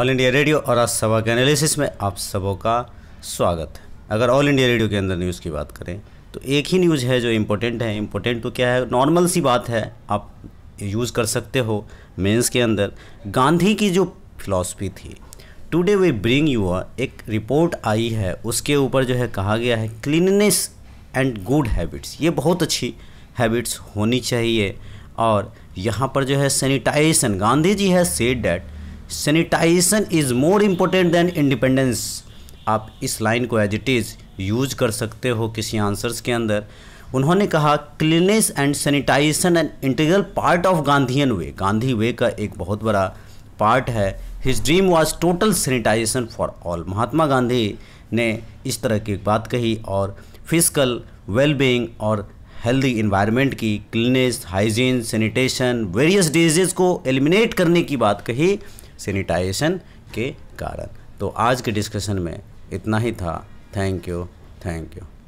all India radio और आज सभा के एनालिसिस में आप सबों का स्वागत है अगर ऑल इंडिया रेडियो के अंदर न्यूज़ की बात करें तो एक ही न्यूज़ है जो इम्पोर्टेंट है इम्पोर्टेंट तो क्या है नॉर्मल सी बात है आप यूज़ कर सकते हो मेंस के अंदर गांधी की जो फिलॉसफी थी टुडे वी ब्रिंग यू एक रिपोर्ट आई है उसके ऊपर जो है कहा गया है क्लीननेस एंड गुड हैबिट्स ये बहुत अच्छी हैबिट्स होनी चाहिए और यहाँ पर जो है सैनिटाइजेशन गांधी जी है said that sanitization is more important than independence आप इस लाइन को एज इट इज़ यूज कर सकते हो किसी आंसर्स के अंदर उन्होंने कहा cleanness and sanitization and integral part of Gandhian way Gandhi way का एक बहुत बड़ा पार्ट है his dream was total sanitization for all Mahatma Gandhi ने इस तरह की एक बात कही और फिजिकल वेलबींग और हेल्दी इन्वायरमेंट की cleanness hygiene sanitation various diseases को एलिमिनेट करने की बात कही सैनिटाइजेशन के कारण तो आज के डिस्कशन में इतना ही था थैंक यू थैंक यू